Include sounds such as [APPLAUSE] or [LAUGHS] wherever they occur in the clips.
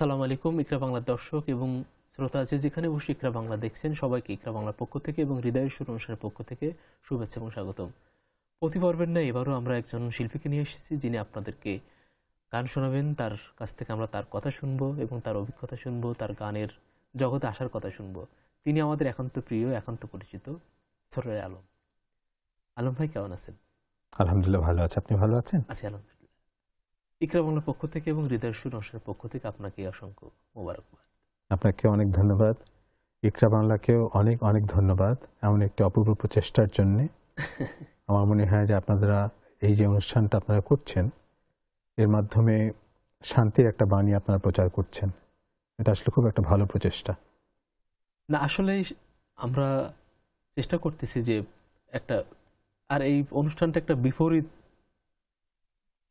সালাম আলাইকুম ইকরা বাংলার দর্শক এবং শ্রোতা আছে যেখানে বসে ইকরা বাংলা দেখছেন সবাইকে ইকরা বাংলার পক্ষ থেকে এবং হৃদয় সুর অনুষ্ঠানের পক্ষ থেকে শুভেচ্ছা এবং স্বাগতম পর্বের না এবারও আমরা একজন শিল্পীকে নিয়ে এসেছি যিনি আপনাদেরকে গান শোনাবেন তার কাছ থেকে আমরা তার কথা শুনব এবং তার অভিজ্ঞতা শুনব তার গানের জগতে আসার কথা শুনব তিনি আমাদের একান্ত প্রিয় একান্ত পরিচিত সরোয়া আলম আলম ভাই কেমন আছেন আলহামদুলিল্লাহ ভালো আছে আপনি ভালো আছেন আছি আলম ইকরা বাংলার পক্ষ থেকে এবং হৃদয় সুনসের পক্ষ থেকে আপনাকে অসংখ্য মোবারকবাদ আপনাকে অনেক ধন্যবাদ ইকরা বাংলাকেও অনেক অনেক ধন্যবাদ এমন একটি অপূর্ব প্রচেষ্টার জন্য [LAUGHS] আমার মনে হয় যে আপনারা এই যে অনুষ্ঠানটা আপনারা করছেন এর মাধ্যমে শান্তির একটা বাণী আপনারা প্রচার করছেন এটা আসলে খুব একটা ভালো প্রচেষ্টা না আসলে আমরা চেষ্টা করতেছি যে একটা আর এই অনুষ্ঠানটা একটা বিপরীত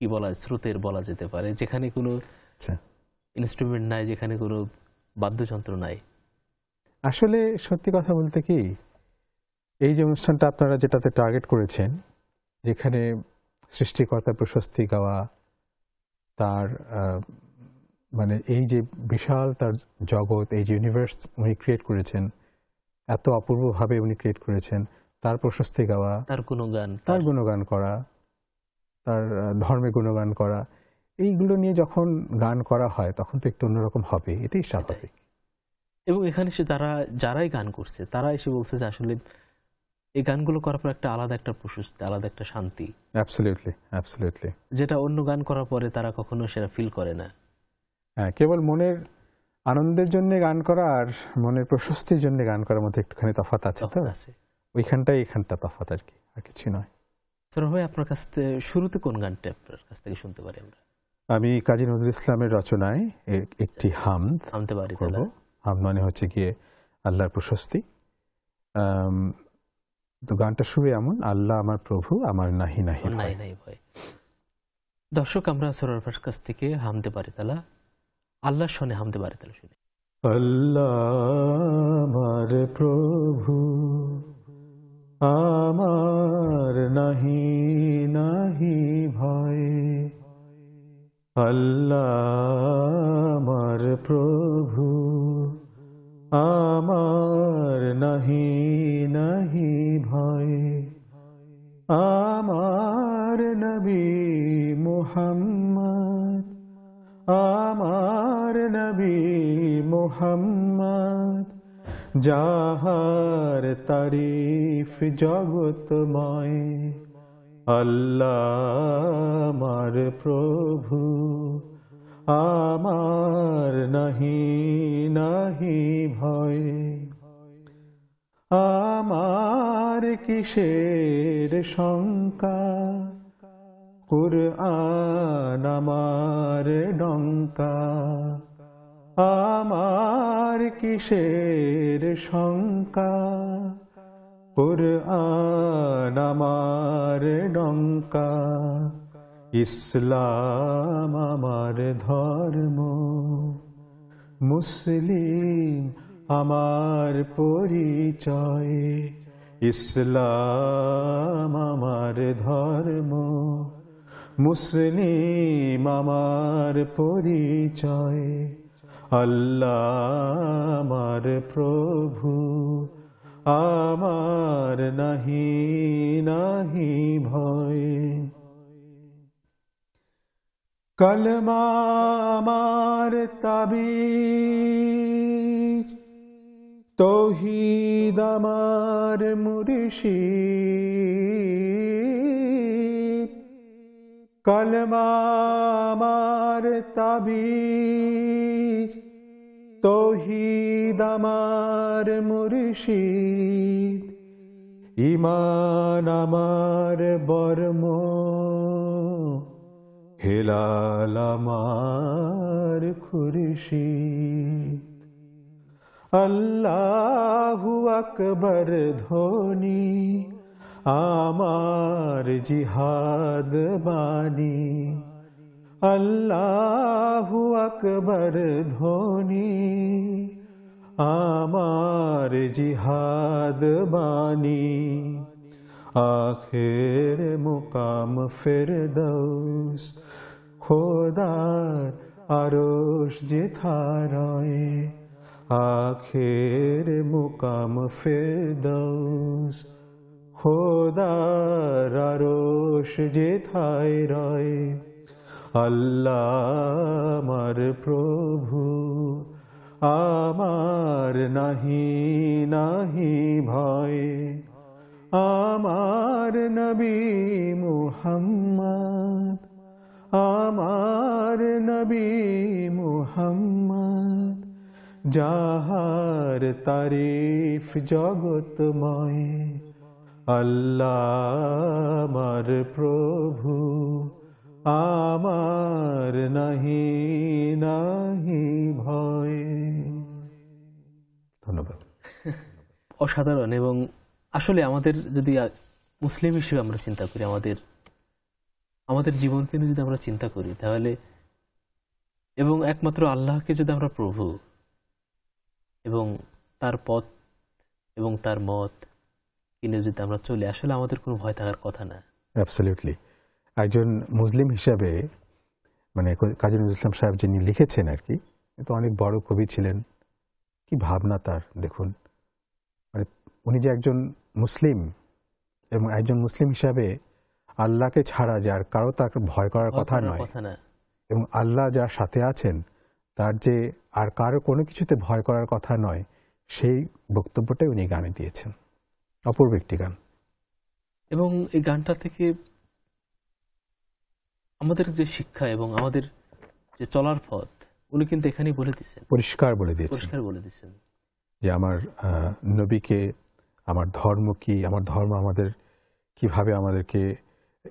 কি বলা স্রোতের বলা যেতে পারে যেখানে কোনো ইনস্ট্রুমেন্ট আচ্ছা। নাই যেখানে কোনো বাদ্যযন্ত্র নাই আসলে সত্যি কথা বলতে কি এই যে অনুষ্ঠানটা আপনারা যেটাতে টার্গেট করেছেন যেখানে সৃষ্টিকর্তা প্রশস্তি গাওয়া তার মানে এই যে বিশাল তার জগৎ এই যে ইউনিভার্স উনি ক্রিয়েট করেছেন এত অপূর্বভাবে উনি ক্রিয়েট করেছেন তার প্রশস্তি গাওয়া তার গুণগান তার গুণগান করা তার ধর্মে গুণগান করা এইগুলো নিয়ে যখন গান করা হয় তখন তো একটু অন্যরকম হবে এটাই স্বাভাবিক এবং এখানে সে যারা যারাই গান করছে তারা এসে বলছে যে আসলে এই গানগুলো করার পর একটা আলাদা একটা প্রশস্তি আলাদা একটা শান্তি অ্যাবসলিউটলি অ্যাবসলিউটলি যেটা অন্য গান করার পরে তারা কখনো সেটা ফিল করে না হ্যাঁ কেবল মনের আনন্দের জন্য গান করা আর মনের প্রশস্তির জন্য গান করার মধ্যে একটুখানি তফাত আছে তো আছে ওইখানটাই এখানটা তফাত আর কি আর কিছু নয় আপনার কাছ থেকে শুরুতে কোন গানটা আপনার কাছ থেকে শুনতে পারি আমরা আমি কাজী নজরুল ইসলামের রচনায় একটি আচ্ছা। হাম মানে হচ্ছে গিয়ে আল্লাহর প্রশস্তি তো গানটা শুরু এমন আল্লাহ আমার প্রভু আমার নাহি নাহি নাই নাই ভয় দর্শক আমরা সরার কাছ থেকে হামতে পারি তালা আল্লাহ শোনে হামতে পারি তালা শুনে আল্লাহ আমার প্রভু আমার নাহি নাহি ভয় আল্লাহ আমার প্রভু আমার নাহি নাহি ভয় আমার নবী মোহাম্মদ আমার নবী মোহাম্মদ যাহার তারিফ জগতময় আল্লাহ আমার প্রভু আমার নাহি নাহি ভয় আমার কিসের শঙ্কা কুর আমার ডঙ্কা আমার কিসের শঙ্কা কোরআন আমার ডঙ্কা ইসলাম আমার ধর্ম মুসলিম আমার পরিচয় ইসলাম আমার ধর্ম মুসলিম আমার পরিচয় আল্লাহ আমার প্রভু আমার নাহি নাহি ভয় কলমা আমার তাবিজ তৌহিদ আমার মুরিশিদ কলমার তাবিজ তৌহিদ আমার মুর্শিদ ইমান আমার বর্ম হেলাল আমার খুরশিদ আল্লাহু আকবর ধ্বনি আমার জিহাদ বাণী আল্লাহু আকবর ধ্বনি আমার জিহাদ बानी आखिर मुकाम फिरदौस खोदार आरोश जिथाराए आखिर मुकाम फिरदौस খোদার যে থাই রয় আল্লাহ আমার প্রভু আমার নাহি নাহি ভয় আমার নবী মুহাম্মদ আমার নবী মুহাম্মদ যাহার তারিফ জগতময় আল্লাহ আমার প্রভু আমার নাহি নাহি ভয় ধন্যবাদ অসাধারণ এবং আসলে আমাদের যদি মুসলিম হিসেবে আমরা চিন্তা করি আমাদের আমাদের জীবনকে নিয়ে যদি আমরা চিন্তা করি তাহলে এবং একমাত্র আল্লাহকে যদি আমরা প্রভু এবং তার পথ এবং তার মত ইংরেজিতে আমরা চলি আসলে আমাদের কোনো ভয় থাকার কথা না অ্যাবসলিউটলি একজন মুসলিম হিসাবে মানে কাজী নজরুল ইসলাম সাহেব যিনি লিখেছেন আর কি তো অনেক বড় কবি ছিলেন কি ভাবনা তার দেখুন মানে উনি যে একজন মুসলিম এবং একজন মুসলিম হিসাবে আল্লাহকে ছাড়া যে আর কারো তার ভয় করার কথা নয় এবং আল্লাহ যার সাথে আছেন তার যে আর কারো কোনো কিছুতে ভয় করার কথা নয় সেই বক্তব্যটাই উনি গানে দিয়েছেন অপূর্ব একটি গান এবং এই গানটা থেকে আমাদের যে শিক্ষা এবং আমাদের যে চলার পথ উনি কিন্তু এখানে বলে দিচ্ছেন পরিষ্কার বলে দিয়েছেন পরিষ্কার বলে দিচ্ছেন যে আমার নবীকে আমার ধর্ম কি আমার ধর্ম আমাদের কিভাবে আমাদেরকে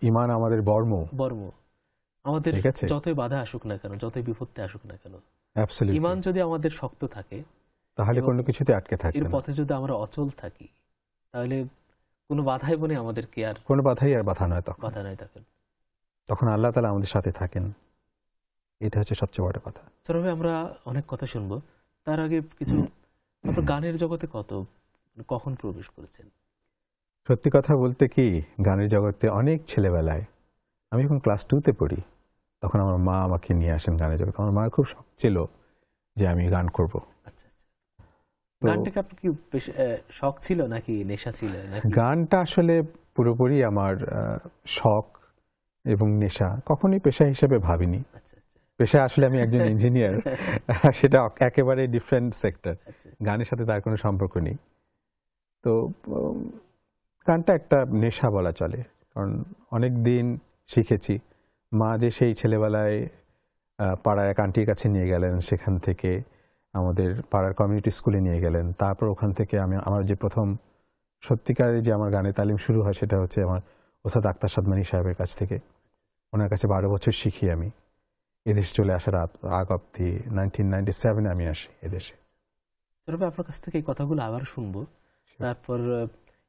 ইমান আমাদের বর্ম বর্ম আমাদের যতই বাধা আসুক না কেন যতই বিপত্তি আসুক না কেন ইমান যদি আমাদের শক্ত থাকে তাহলে কোনো কিছুতে আটকে থাকে এর পথে যদি আমরা অচল থাকি তাহলে কোনো বাধাই বনে কি আর কোনো বাধাই আর বাধা নয় তখন বাধা নয় তখন তখন আল্লাহ তালা আমাদের সাথে থাকেন এটা হচ্ছে সবচেয়ে বড় কথা সরবে আমরা অনেক কথা শুনবো তার আগে কিছু আপনার গানের জগতে কত কখন প্রবেশ করেছেন সত্যি কথা বলতে কি গানের জগতে অনেক ছেলেবেলায় আমি যখন ক্লাস টুতে পড়ি তখন আমার মা আমাকে নিয়ে আসেন গানের জগতে আমার মায়ের খুব শখ ছিল যে আমি গান করব আচ্ছা। গানটাকে আপনার কি শখ ছিল নাকি নেশা ছিল গানটা আসলে পুরোপুরি আমার শখ এবং নেশা কখনই পেশা হিসেবে ভাবিনি আচ্ছা, আচ্ছা। পেশা আসলে আমি একজন ইঞ্জিনিয়ার [LAUGHS] সেটা একেবারে ডিফারেন্ট আচ্ছা, সেক্টর গানের সাথে তার কোনো সম্পর্ক নেই তো গানটা একটা নেশা বলা চলে কারণ অনেক দিন শিখেছি মা যে সেই ছেলেবেলায় পাড়ায় এক আন্টির কাছে নিয়ে গেলেন সেখান থেকে আমাদের পাড়ার কমিউনিটি স্কুলে নিয়ে গেলেন তারপর ওখান থেকে আমি আমার যে প্রথম সত্যিকারের যে আমার গানে তালিম শুরু হয় সেটা হচ্ছে আমার ওসাদ আক্তার সাদমানি সাহেবের কাছ থেকে ওনার কাছে বারো বছর শিখি আমি এদেশ চলে আসার আগ অব্দি নাইনটিন নাইনটি সেভেনে আমি আসি এদেশে তবে আপনার কাছ থেকে এই কথাগুলো আবার শুনবো তারপর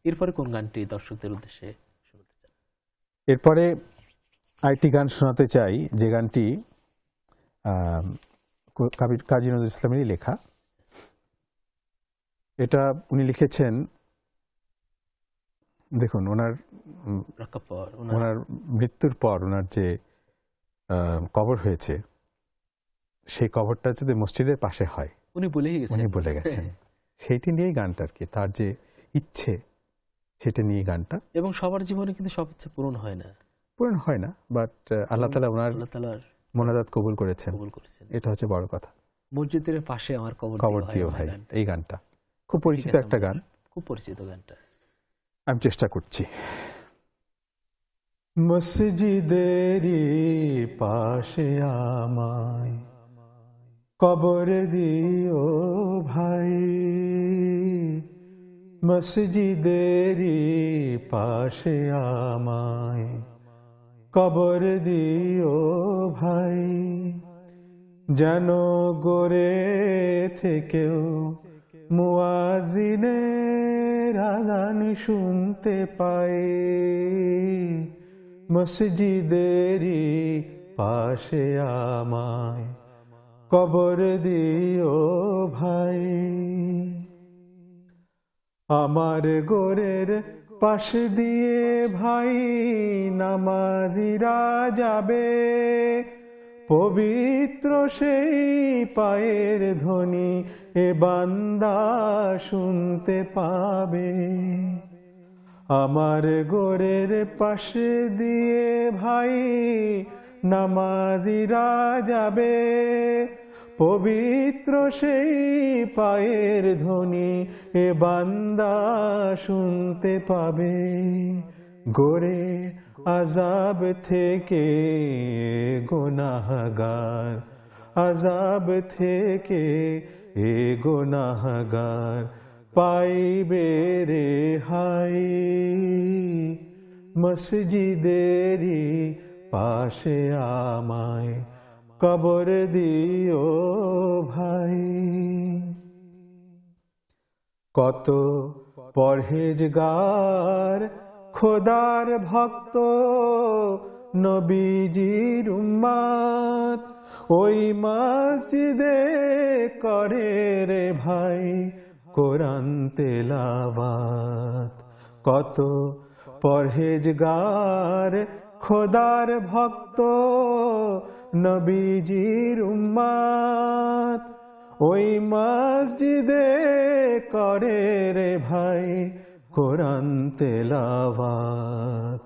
এরপরে কোন গানটি দর্শকদের উদ্দেশ্যে এরপরে আরেকটি গান শোনাতে চাই যে গানটি কাজী নজরুল ইসলামেরই লেখা এটা উনি লিখেছেন দেখুন ওনার ওনার মৃত্যুর পর ওনার যে কবর হয়েছে সেই কবরটা যদি মসজিদের পাশে হয় উনি বলেই উনি বলে গেছেন সেইটি নিয়েই গানটা আর কি তার যে ইচ্ছে সেটা নিয়ে গানটা এবং সবার জীবনে কিন্তু সব ইচ্ছে পূরণ হয় না পূরণ হয় না বাট আল্লাহ তালা ওনার আল্লাহ তালার মোনাজাত কবুল করেছেন এটা হচ্ছে বড় কথা মসজিদের পাশে আমার কবর কবর দিও ভাই এই গানটা খুব পরিচিত একটা গান খুব পরিচিত গানটা আমি চেষ্টা করছি মসজিদেরই পাশে আমায় কবর দিও ভাই মসজিদেরই পাশে আমায় কবর দিও ভাই যেন গোরে থেকেও মুয়াজিনে রাজানি শুনতে পাই মসজিদেরই পাশে আমায় কবর দিও ভাই আমার গোরের পাশ দিয়ে ভাই নামাজিরা যাবে পবিত্র সেই পায়ের ধ্বনি এ বান্দা শুনতে পাবে আমার গোরের পাশ দিয়ে ভাই নামাজিরা যাবে পবিত্র সেই পায়ের ধ্বনি এ বান্দা শুনতে পাবে গোরে আজাব থেকে গোনাহগার আজাব থেকে এ গোনাহগার পাইবে রে হাই মসজিদেরি পাশে আমায় কবর দিও ভাই কত পরহেজগার খোদার ভক্ত নবীজির উম্মাদ ওই মসজিদে করে রে ভাই কোরআন তেলাবাত কত পরহেজগার খোদার ভক্ত নবীজির উম্মাত ওই মসজিদে করে রে ভাই কোরআন তেলাওয়াত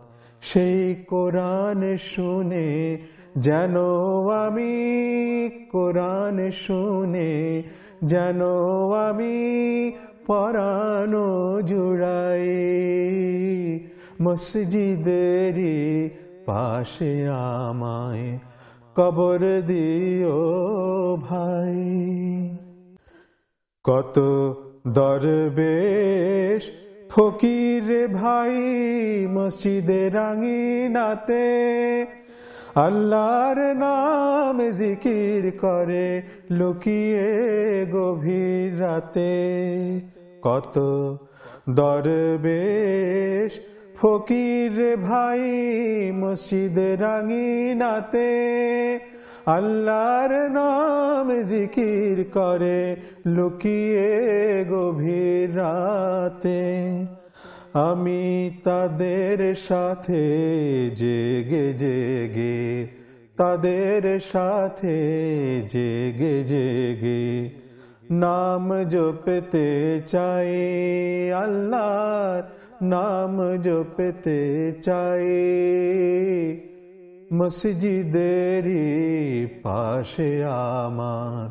সেই কোরআন শুনে যেন আমি কোরআন শুনে যেন আমি পরানো জুড়াই মসজিদেরই পাশে আমায় কবর দিও ভাই কত দরবেশ ফকির ভাই মসজিদের রাঙিনাতে আল্লাহর নাম জিকির করে লুকিয়ে গভীর রাতে কত দরবেশ ফকির ভাই মসজিদের রাঙিনাতে আল্লাহর নাম জিকির করে লুকিয়ে গভীর রাতে আমি তাদের সাথে জেগে জেগে তাদের সাথে জেগে জেগে নাম জপতে চাই আল্লাহর নাম জপতে চাই মসজিদেরই পাশে আমার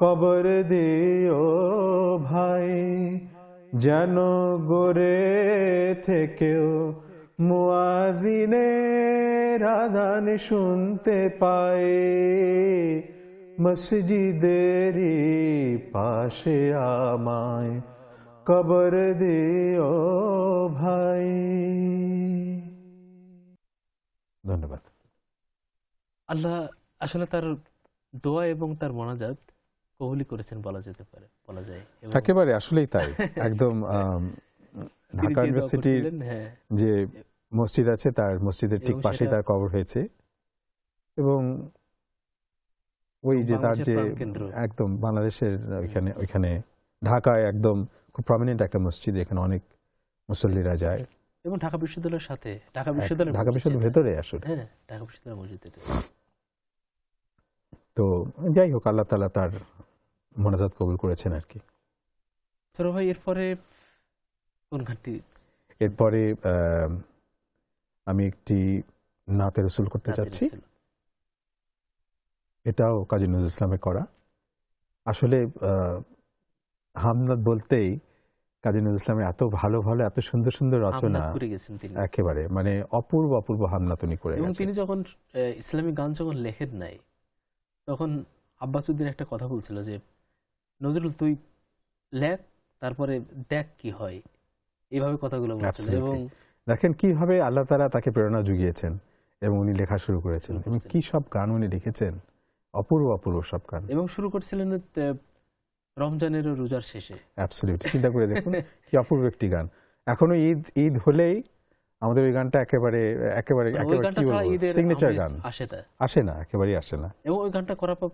কবর দিও ভাই যেন গোরে থেকেও মুআজিনে রাজান শুনতে পায় মসজিদেরই পাশে আমায় কবর দিও ভাই ধন্যবাদ আল্লাহ আসলে তার দোয়া এবং তার মনাজাত কবুলি করেছেন বলা যেতে পারে বলা যায় একেবারে আসলেই তাই একদম [LAUGHS] ঢাকা ইউনিভার্সিটির হ্যাঁ। যে মসজিদ আছে তার মসজিদের ঠিক পাশে তার কবর হয়েছে এবং ওই যে তার যে একদম বাংলাদেশের ওইখানে ওইখানে ঢাকায় একদম খুব প্রমিনেন্ট একটা মসজিদ এখানে অনেক মুসল্লিরা যায় এবং ঢাকা বিশ্ববিদ্যালয়ের সাথে ঢাকা বিশ্ববিদ্যালয় ঢাকা বিশ্ববিদ্যালয়ের ভেতরে আসলে হ্যাঁ ঢাকা বিশ্ববিদ্যালয় মসজিদে তো যাই হোক আল্লাহ তালা তার মোনাজাত কবুল করেছেন আর কি সৌরভ ভাই এরপরে কোন ঘাটটি এরপরে আমি একটি নাতে রসুল করতে চাচ্ছি এটাও কাজী নজরুল ইসলামের করা আসলে হামনাদ বলতেই কাজী নজরুল ইসলামের এত ভালো ভালো এত সুন্দর সুন্দর রচনা একেবারে মানে অপূর্ব অপূর্ব হামলা তুমি করে এবং তিনি যখন ইসলামিক গান যখন লেখেন নাই তখন আব্বাসুদ্দিন একটা কথা বলছিল যে নজরুল তুই লেখ তারপরে দেখ কি হয় এইভাবে কথাগুলো বলছিল এবং দেখেন কিভাবে আল্লাহ তারা তাকে প্রেরণা জুগিয়েছেন এবং উনি লেখা শুরু করেছেন এবং কি সব গান উনি লিখেছেন অপূর্ব অপূর্ব সব গান এবং শুরু করছিলেন রমজানেরও রোজার শেষে চিন্তা করে দেখুন [LAUGHS] কি অপূর্ব একটি গান এখনো ঈদ ঈদ হলেই আমাদের ওই গানটা একেবারে একেবারে সিগনেচার মানে গান আসে না আসে না একেবারে আসে না এবং ওই গানটা করার পর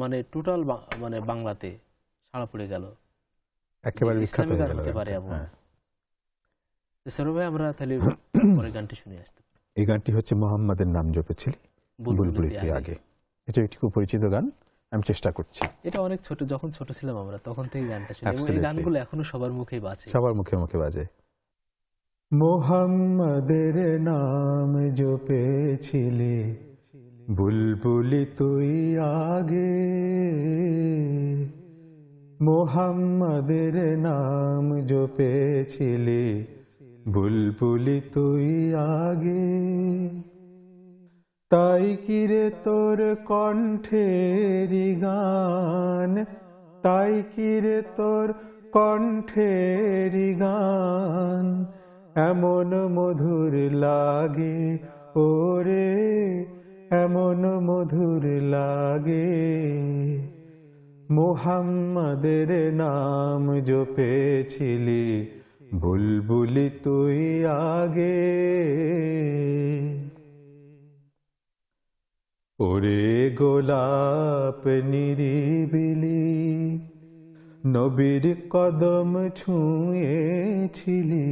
মানে টোটাল মানে বাংলাতে সাড়া পড়ে গেল একেবারে বিখ্যাত হয়ে গেল সেরো হ্যাঁ। ভাই আমরা তাহলে [COUGHS] পরে গানটি শুনে আসতে এই গানটি হচ্ছে মোহাম্মদের নাম জপেছিলি বুলবুলি আগে এটা একটি খুব পরিচিত গান আমি চেষ্টা করছি এটা অনেক ছোট যখন ছোট ছিলাম আমরা তখন থেকে গানটা শুনি এই গানগুলো এখনো সবার মুখেই বাজে সবার মুখে মুখে বাজে মোহাম্মদের নাম জপেছিলে বুলবুলি তুই আগে মোহাম্মদের নাম জপেছিলে বুলবুলি তুই আগে তাই কিরে তোর কণ্ঠের গান তাই কিরে তোর কণ্ঠের গান এমন মধুর লাগে ওরে এমন মধুর লাগে মোহাম্মদের নাম জপেছিলি বুলবুলি তুই আগে ওরে গোলাপ নিরিবিলি নবীর কদম ছুঁয়েছিলি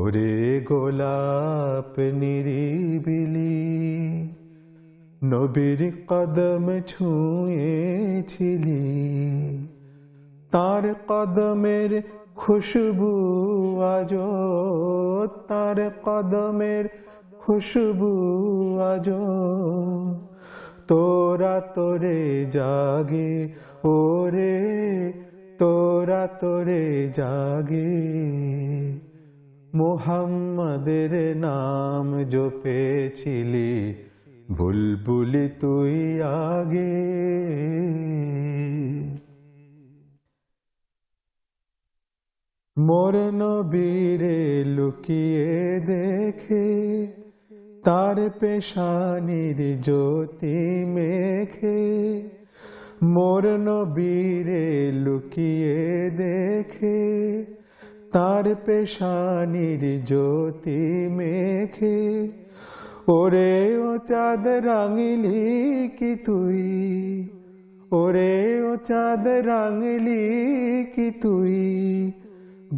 ওরে গোলাপ নিরিবিলি নবীর কদম ছুঁয়েছিলি তার কদমের খুশবু আজ তার কদমের খুশবু আজ তোরা তোরে জাগে ওরে তোরা তোরে জাগে মোহাম্মদের নাম জপেছিলি বুলবুলি তুই আগে মোর নবীরে লুকিয়ে দেখে তার পেশানির জ্যোতি মেখে মোর নবীরে লুকিয়ে দেখে তার পেশানির জ্যোতি মেখে ওরে ও চাঁদ রাঙিলি কি তুই ওরে ও চাঁদ রাঙলি কি তুই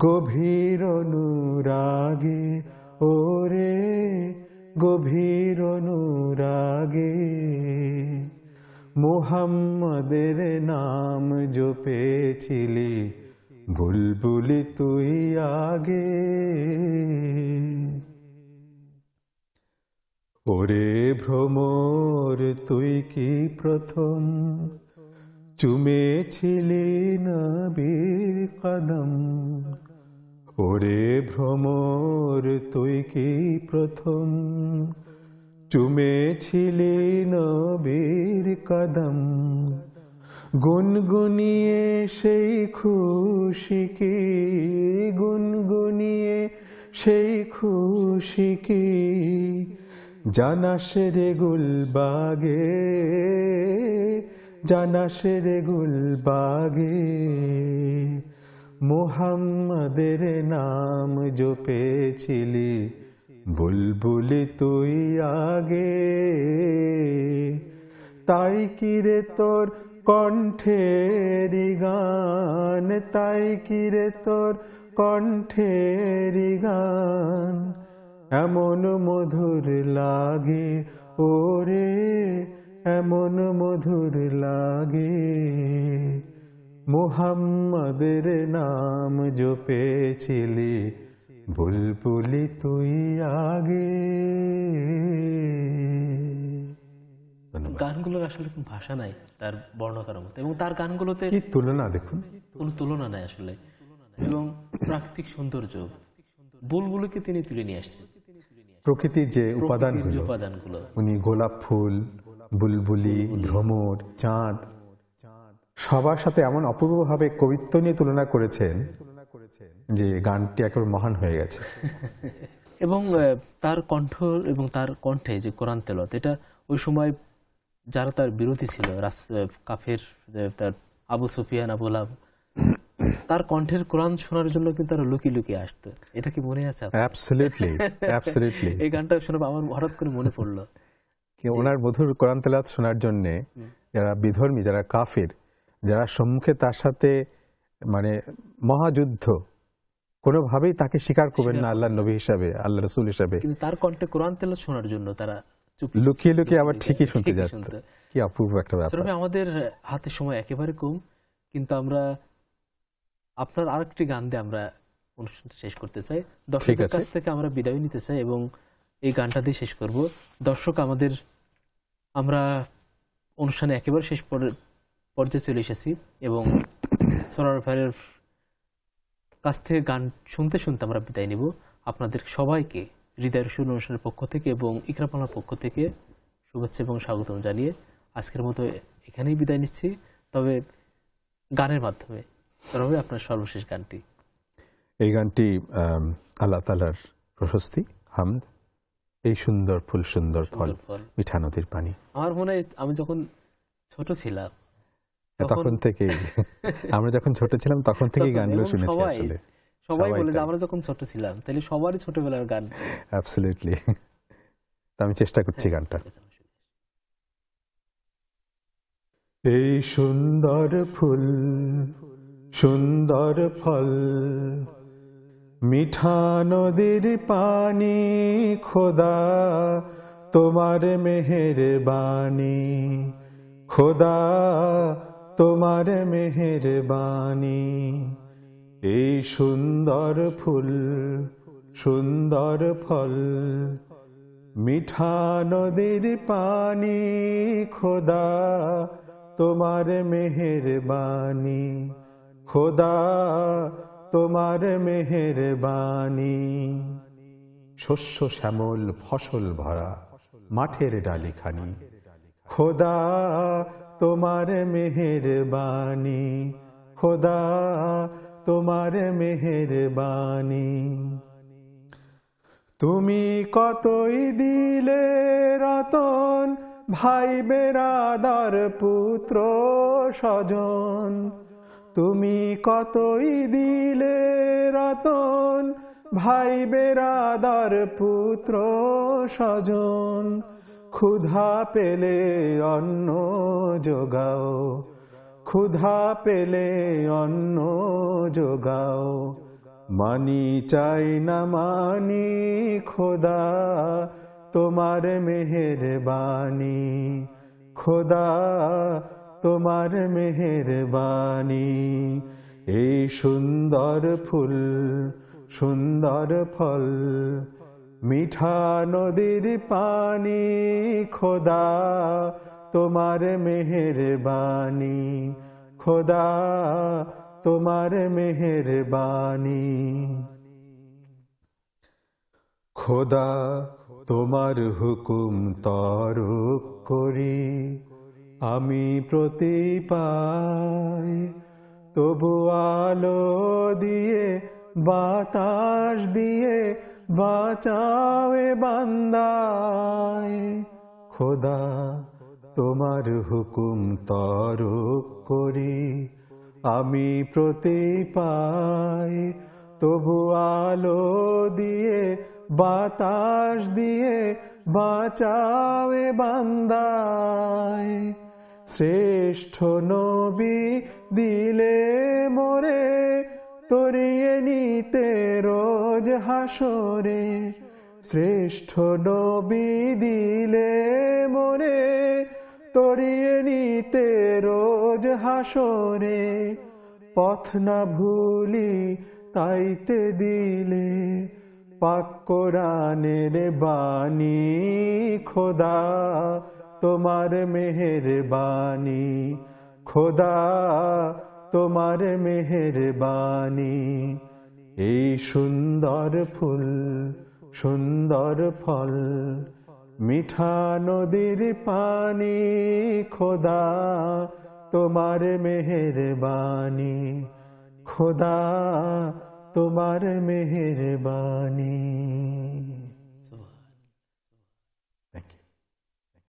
গভীর অনুরাগে ওরে গভীর অনুরাগে মোহাম্মদের নাম জপেছিলি বুলবুলি তুই আগে ওরে ভ্রমর তুই কি প্রথম চুমেছিলি নবীর কদম ওরে ভ্রমর তুই কি প্রথম চুমেছিলি নবীর কদম গুনগুনিয়ে সেই কি গুনগুনিয়ে সেই জানা সে রে গুলবাগে জানাসে রে গুলবাগে মোহাম্মদের নাম জপেছিলি বুলবুলি তুই আগে তাই কিরে তোর কণ্ঠের গান তাই কিরে তোর কণ্ঠের গান এমন মধুর লাগে ওরে এমন মধুর লাগে মোহাম্মদের নাম জপেছিলি বুলবুলি তুই আগে গানগুলোর আসলে কোনো ভাষা নাই তার বর্ণকার মতো এবং তার গানগুলোতে কি তুলনা দেখুন কোনো তুলনা নাই আসলে এবং প্রাকৃতিক সৌন্দর্য বুলগুলোকে তিনি তুলে নিয়ে আসছেন প্রকৃতির যে উপাদান উপাদানগুলো উনি গোলাপ ফুল বুলবুলি ভ্রমর চাঁদ সবার সাথে এমন অপূর্বভাবে কবিত্ব নিয়ে তুলনা করেছেন যে গানটি একেবারে মহান হয়ে গেছে [LAUGHS] এবং তার কণ্ঠ এবং তার কণ্ঠে যে কোরআন তেলত এটা ওই সময় যারা তার বিরোধী ছিল কাফের তার আবু সুফিয়ান আবুল তার কণ্ঠের কোরআন শোনার জন্য কিন্তু তারা লুকি লুকি আসতো এটা কি মনে আছে অ্যাবসলিউটলি অ্যাবসলিউটলি এই গানটা শোনাব আমার হঠাৎ করে মনে পড়লো [LAUGHS] ওনার মধুর কোরআন তেলাত শোনার জন্য যারা বিধর্মী যারা কাফের যারা সম্মুখে তার সাথে মানে মহাযুদ্ধ কোনোভাবেই তাকে স্বীকার করবেন না আল্লাহ নবী হিসাবে আল্লাহ রসুল হিসাবে কিন্তু তার কণ্ঠে কোরআন তেল শোনার জন্য তারা লুকিয়ে লুকিয়ে আবার ঠিকই শুনতে যাচ্ছে কি অপূর্ব একটা ব্যাপার আমাদের হাতে সময় একেবারে কম কিন্তু আমরা আপনার আরেকটি গান দিয়ে আমরা অনুষ্ঠানটা শেষ করতে চাই দর্শকের কাছ থেকে আমরা বিদায় নিতে চাই এবং এই গানটা দিয়ে শেষ করব দর্শক আমাদের আমরা অনুষ্ঠানে একেবারে শেষ পর্যায়ে চলে এসেছি এবং সোনার ভাইয়ের কাছ থেকে গান শুনতে শুনতে আমরা বিদায় নিব আপনাদের সবাইকে হৃদয়ের সুর অনুষ্ঠানের পক্ষ থেকে এবং ইকরাপালার পক্ষ থেকে শুভেচ্ছা এবং স্বাগতম জানিয়ে আজকের মতো এখানেই বিদায় নিচ্ছি তবে গানের মাধ্যমে তবে আপনার সর্বশেষ গানটি এই গানটি আল্লাহ তালার প্রশস্তি হামদ এই সুন্দর ফুল সুন্দর ফল মিঠা নদীর পানি আমার মনে হয় আমি যখন ছোট ছিলাম হ্যাঁ, তখন থেকেই [LAUGHS] আমরা যখন ছোট ছিলাম তখন থেকেই গানগুলো শুনেছি আসলে সবাই বলে যে আমরা যখন ছোট ছিলাম তাহলে সবারই ছোটবেলার গান অ্যাবসলিউটলি তো আমি চেষ্টা করছি হ্যাঁ, গানটা এই সুন্দর ফুল সুন্দর ফল মিঠা নদীর পানি খোদা তোমার মেহের বাণী খোদা তোমার মেহরবানি এই সুন্দর ফুল সুন্দর ফল মিঠা নদীর পানি খোদা তোমার মেহরবানি খোদা তোমার মেহরবানি শস্য শ্যামল ফসল ভরা মাঠের ডালিখানি খোদা তোমার মেহেরবানি খোদা তোমার মেহেরবানি তুমি কতই দিলে রতন ভাই বেরাদার পুত্র স্বজন তুমি কতই দিলে রতন ভাই বেরাদার পুত্র স্বজন ক্ষুধা পেলে অন্ন যোগাও ক্ষুধা পেলে অন্ন যোগাও মানি চাই না মানি খোদা তোমার মেহেরবানি খোদা তোমার মেহেরবানি এই সুন্দর ফুল সুন্দর ফল মিঠা নদীর পানি খোদা তোমার মেহেরবানি খোদা তোমার মেহেরবানি খোদা তোমার হুকুম তর করি আমি প্রতি পাই তবু আলো দিয়ে বাতাস দিয়ে বাঁচাওয়ে বান্দায় খোদা তোমার হুকুম তরক করি আমি প্রতি পাই তবু আলো দিয়ে বাতাস দিয়ে বাঁচাওয়ে বান্দায় শ্রেষ্ঠ নবী দিলে মোরে তরিয়ে নিতে রোজ হাসরে শ্রেষ্ঠ ডবি দিলে মনে তরিয়ে নিতে রোজ হাসরে পথ না ভুলি তাইতে দিলে পাক কোরআনের বাণী খোদা তোমার মেহের বাণী খোদা তোমার মেহেরবানি এই সুন্দর ফুল সুন্দর ফল মিঠা নদীর পানি খোদা তোমার মেহেরবানি খোদা তোমার মেহেরবানি